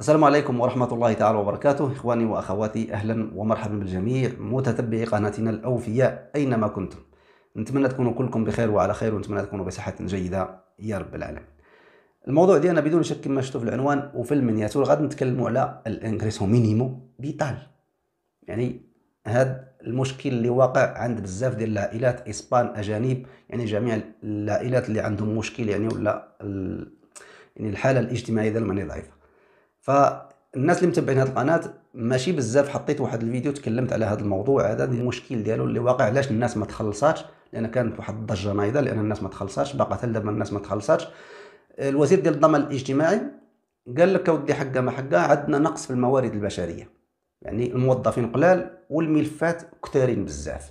السلام عليكم ورحمة الله تعالى وبركاته إخواني وأخواتي أهلا ومرحبا بالجميع متتبعي قناتنا الأوفياء أينما كنتم نتمنى تكونوا كلكم بخير وعلى خير ونتمنى تكونوا بصحة جيدة يا رب العالمين الموضوع ديالنا بدون شك كما شفتوا في العنوان وفي المنياتور غادي نتكلموا على الانغريسو مينيمو فيتال يعني هذا المشكل اللي واقع عند بزاف ديال العائلات اسبان اجانب يعني جميع العائلات اللي عندهم مشكل يعني ولا ال... يعني الحاله الاجتماعيه ديالهم ضعيفه فالناس اللي متابعين هذه القناه ماشي بزاف حطيت واحد الفيديو تكلمت على هذا الموضوع هذا المشكل ديالو اللي واقع علاش الناس ما تخلصاتش لان كانت واحد الضجه نايضه لان الناس ما تخلصاتش باقا حتى دابا الناس ما تخلصاتش الوزير ديال الضمان الاجتماعي قال لك اودي حقه ما حقه عندنا نقص في الموارد البشريه يعني الموظفين قلال والملفات كثارين بزاف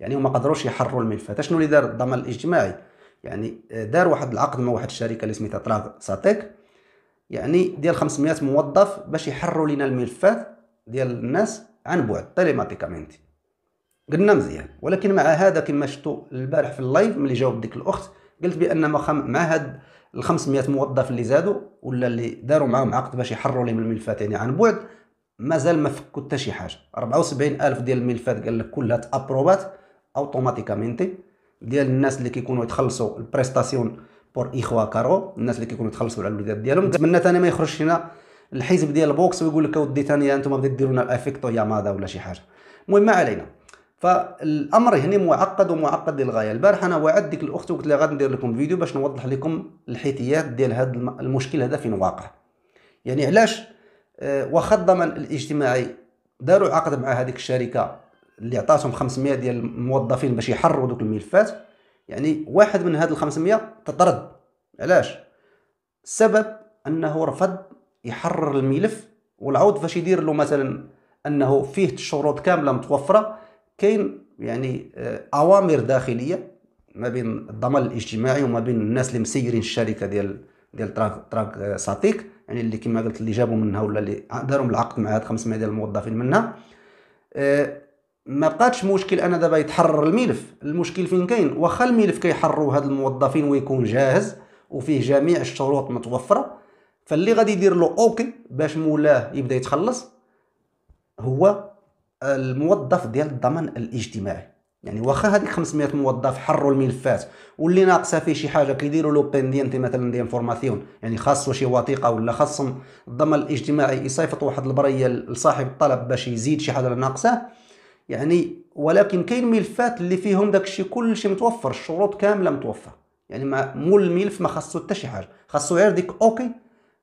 يعني وما قدروش يحرروا الملفات شنو اللي دار الضمان الاجتماعي يعني دار واحد العقد مع واحد الشركه اللي سميتها تراغ ساتيك يعني ديال 500 موظف باش يحرروا لنا الملفات ديال الناس عن بعد تيليماتيكامنت قلنا مزيان ولكن مع هذا كما شفتوا البارح في اللايف ملي جاوبت ديك الاخت قلت بان مع هاد ال 500 موظف اللي زادوا ولا اللي داروا معاهم عقد باش يحرروا لهم الملفات يعني عن بعد مازال ما فكوا حتى شي حاجه 74000 ديال الملفات قال لك كلها تابروبات اوتوماتيكامينتي ديال الناس اللي كيكونوا يتخلصوا البريستاسيون بور اخوا كارو الناس اللي كيكونوا تخلصوا على الوليدات ديالهم نتمنى ثاني ما يخرجش هنا الحزب ديال البوكس ويقول لك اودي ثاني انتم بديتوا ديروا لنا افيكتو طيب يا ولا شي حاجه المهم ما علينا فالامر هنا معقد ومعقد للغايه البارح انا وعدت ديك الاخت وقلت لها غادي ندير لكم فيديو باش نوضح لكم الحيتيات ديال هذا المشكل هذا فين واقع يعني علاش آه، واخا الضمان الاجتماعي داروا عقد مع هذيك الشركه اللي عطاتهم 500 ديال الموظفين باش يحرروا دوك الملفات يعني واحد من هاد الخمسمية تطرد علاش السبب انه رفض يحرر الملف والعود فاش يدير له مثلا انه فيه الشروط كامله متوفره كاين يعني آه، اوامر داخليه ما بين الضمان الاجتماعي وما بين الناس اللي مسيرين الشركه ديال ديال تراك تراك آه، ساتيك يعني اللي كما قلت اللي جابوا منها ولا اللي داروا العقد مع هاد 500 ديال الموظفين منها آه، ما بقاتش مشكل انا دابا يتحرر الملف المشكل فين كاين واخا الملف كيحرروا هاد الموظفين ويكون جاهز وفيه جميع الشروط متوفره فاللي غادي يدير له اوكي باش مولاه يبدا يتخلص هو الموظف ديال الضمان الاجتماعي يعني واخا هذيك 500 موظف حروا الملفات واللي ناقصه فيه شي حاجه كيديروا لو بيندينتي مثلا دي انفورماسيون يعني خاصو شي وثيقه ولا خاصهم الضمان الاجتماعي يصيفط واحد البريه لصاحب الطلب باش يزيد شي حاجه ناقصه يعني ولكن كاين ملفات اللي فيهم داكشي كلشي متوفر الشروط كامله متوفره يعني ما مول الملف ما خاصو حتى شي حاجه خاصو غير ديك اوكي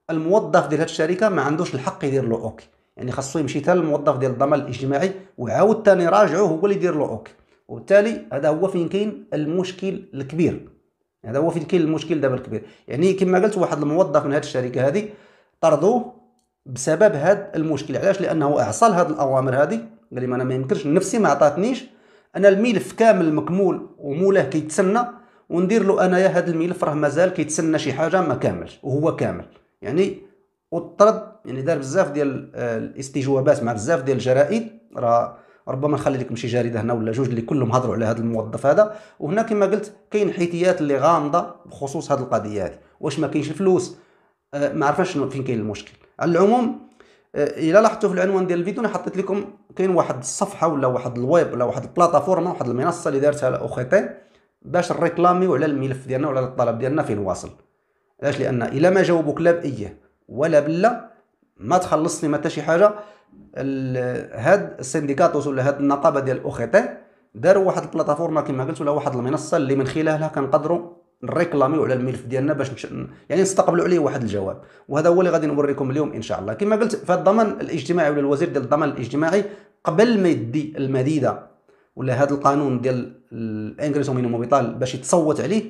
الموظف ديال هاد الشركه ما عندوش الحق يدير له اوكي يعني خاصو يمشي حتى للموظف ديال الضمان الاجتماعي وعاود ثاني راجعو هو اللي يدير له اوكي وبالتالي هذا هو فين كاين المشكل الكبير هذا هو فين كاين المشكل دابا الكبير يعني كما قلت واحد الموظف من هاد الشركه هذه طردوه بسبب هاد المشكل علاش لانه اعصى هاد الاوامر هذه قال لي ما انا ما يمكنش نفسي ما عطاتنيش انا الملف كامل مكمول ومولاه كيتسنى وندير له انايا هذا الملف راه مازال كيتسنى شي حاجه ما كاملش وهو كامل يعني وطرد يعني دار بزاف ديال آه، الاستجوابات مع بزاف ديال الجرائد راه ربما نخلي لكم شي جريده هنا ولا جوج اللي كلهم هضروا على هذا الموظف هذا وهنا كما قلت كاين حيتيات اللي غامضه بخصوص هذه القضيه هذه واش ما كاينش الفلوس آه، ما عرفناش فين كاين المشكل على العموم إيه، الا لاحظتوا في العنوان ديال الفيديو انا حطيت لكم كاين واحد الصفحه ولا واحد الويب ولا واحد البلاتفورم واحد المنصه اللي دارتها او خي تي باش نريكلاميو على الملف ديالنا ولا الطلب ديالنا فين واصل علاش لان الا ما جاوبوك لا بايه ولا بلا ما تخلصني ما حتى شي حاجه هاد السنديكاتوس ولا هاد النقابه ديال او تي داروا واحد البلاتفورم كما قلت ولا واحد المنصه اللي من خلالها كنقدروا نريكلاميو على الملف ديالنا باش نش... يعني نستقبلوا عليه واحد الجواب وهذا هو اللي غادي نوريكم اليوم ان شاء الله كما قلت فالضمان الاجتماعي ولا الوزير ديال الضمان الاجتماعي قبل ما يدي المديده ولا هذا القانون ديال الانجريسو مينو موبيطال باش يتصوت عليه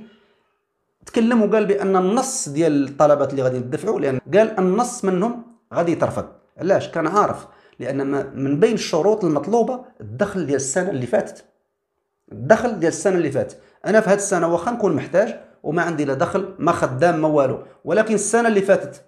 تكلم وقال بان النص ديال الطلبات اللي غادي يدفعوا لان قال النص منهم غادي يترفض علاش كان عارف لان من بين الشروط المطلوبه الدخل ديال السنه اللي فاتت الدخل ديال السنه اللي فاتت انا في هذه السنه واخا نكون محتاج وما عندي لا دخل ما خدام ما والو ولكن السنه اللي فاتت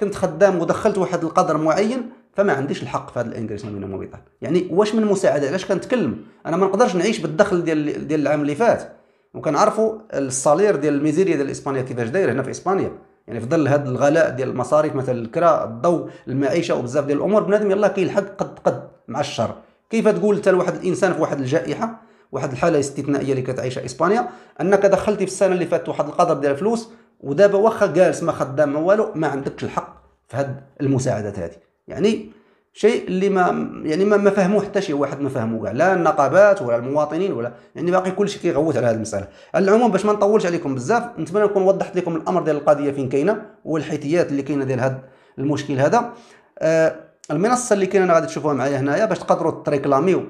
كنت خدام ودخلت واحد القدر معين فما عنديش الحق في هذا الانكريسمون من المبيطات يعني واش من مساعده علاش كنتكلم انا ما نقدرش نعيش بالدخل ديال ديال العام اللي فات وكنعرفوا الصالير ديال الميزيريا ديال اسبانيا كيفاش داير هنا في اسبانيا يعني في ظل هذا الغلاء ديال المصاريف مثلا الكرا الضوء المعيشه وبزاف ديال الامور بنادم يلاه كيلحق قد قد مع الشر كيف تقول حتى لواحد الانسان في واحد الجائحه واحد الحاله استثنائيه اللي كتعيشها اسبانيا انك دخلتي في السنه اللي فاتت واحد القدر ديال الفلوس ودابا واخا جالس ما خدام ما والو ما عندكش الحق في هاد المساعدات هذه يعني شيء اللي ما يعني ما, فهموه حتى شي واحد ما فهموه كاع لا النقابات ولا المواطنين ولا يعني باقي كلشي كيغوت على هذه المساله على العموم باش ما نطولش عليكم بزاف نتمنى نكون وضحت لكم الامر ديال القضيه فين كاينه والحيتيات اللي كاينه ديال هذا المشكل هذا آه المنصه اللي كاينه غادي تشوفوها معايا هنايا باش تقدروا تريكلاميو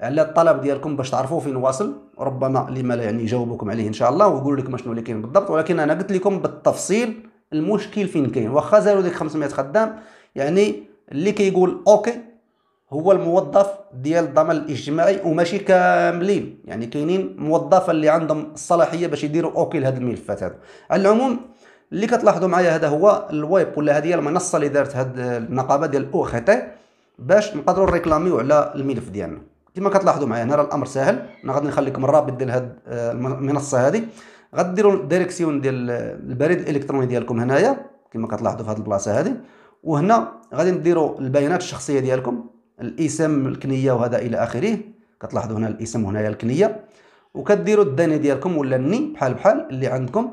على الطلب ديالكم باش تعرفوا فين واصل ربما لما لا يعني يجاوبكم عليه ان شاء الله ويقولوا لكم شنو اللي كاين بالضبط ولكن انا قلت لكم بالتفصيل المشكل فين كاين واخا زالوا ديك 500 خدام يعني اللي كيقول اوكي هو الموظف ديال الضمان الاجتماعي وماشي كاملين يعني كاينين موظفه اللي عندهم الصلاحيه باش يديروا اوكي لهاد الملفات هذا على العموم اللي كتلاحظوا معايا هذا هو الويب ولا هذه هي المنصه اللي دارت هذه النقابه ديال او خي تي باش نقدروا نريكلاميو على الملف ديالنا كما كتلاحظوا معايا هنا راه الامر ساهل انا غادي نخليكم الرابط ديال هاد آه، المنصه هذه غديروا الديريكسيون ديال البريد الالكتروني ديالكم هنايا كما كتلاحظوا في هاد البلاصه هذه وهنا غادي نديروا البيانات الشخصيه ديالكم الاسم الكنيه وهذا الى اخره كتلاحظوا هنا الاسم وهنايا الكنيه وكديروا الداني ديالكم ولا الني بحال بحال اللي عندكم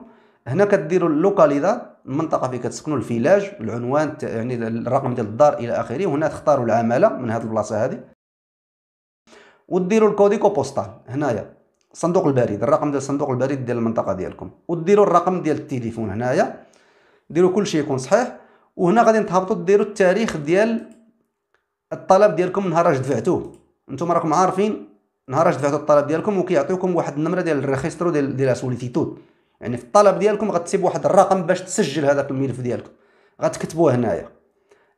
هنا كديروا اللوكاليدا المنطقه فين كتسكنوا الفيلاج العنوان يعني الرقم ديال الدار الى اخره وهنا تختاروا العماله من هذه البلاصه هذه وتديروا الكوديكو بوستال هنايا الصندوق البريد الرقم ديال الصندوق البريد ديال المنطقه ديالكم وديروا الرقم ديال التليفون هنايا ديروا شيء يكون صحيح وهنا غادي تهبطوا ديروا التاريخ ديال الطلب ديالكم نهار اش دفعتوه نتوما راكم عارفين نهار اش دفعتوا الطلب ديالكم وكيعطيوكم واحد النمره ديال الريجسترو ديال ديال سوليتيتود يعني في الطلب ديالكم غتسيب واحد الرقم باش تسجل هذاك الملف ديالكم غتكتبوه هنايا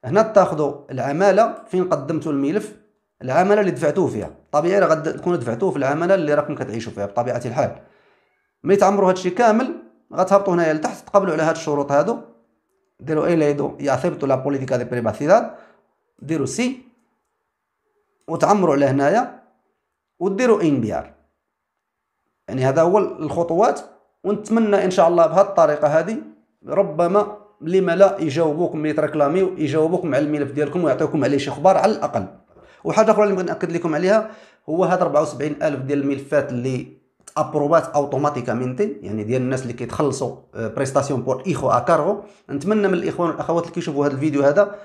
هنا تاخذوا العماله فين قدمتوا الملف العمله اللي دفعتوه فيها طبيعي راه غتكونوا دفعتوه في العمله اللي راكم كتعيشوا فيها بطبيعه الحال ملي تعمروا هادشي كامل غتهبطوا هنايا لتحت تقبلوا على هاد الشروط هادو ديروا اي ليدو يا ثبتوا لا بوليتيكا دي بريباسيداد ديروا سي وتعمروا على هنايا وديروا ان بي ار يعني هذا هو الخطوات ونتمنى ان شاء الله بهذه الطريقه هذه ربما لما لا يجاوبوكم ملي تريكلاميو على الملف ديالكم ويعطيوكم عليه شي اخبار على الاقل وحاجه اخرى اللي بغيت ناكد لكم عليها هو هاد 74000 ديال الملفات اللي ابروبات اوتوماتيكامينتي يعني ديال الناس اللي كيتخلصوا بريستاسيون بور ايخو اكارغو نتمنى من الاخوان والاخوات اللي كيشوفوا هذا الفيديو هذا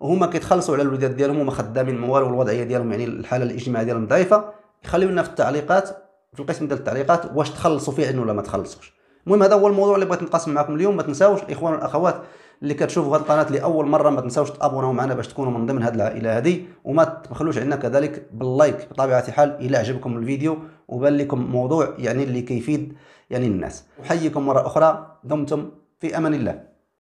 وهما كيتخلصوا على الوليدات ديالهم وما خدامين موال والوضعيه ديالهم يعني الحاله الاجتماعيه ديالهم ضعيفه يخليو لنا في التعليقات في القسم ديال التعليقات واش تخلصوا فعلا ولا ما تخلصوش المهم هذا هو الموضوع اللي بغيت نقاسم معكم اليوم ما تنساوش الاخوان والاخوات اللي كتشوفوا هذه القناه لاول مره ما تنساوش تابوناو معنا باش تكونوا من ضمن هذه العائله هذه وما تبخلوش عندنا كذلك باللايك بطبيعه الحال الا عجبكم الفيديو وبان لكم موضوع يعني اللي كيفيد يعني الناس احييكم مره اخرى دمتم في امان الله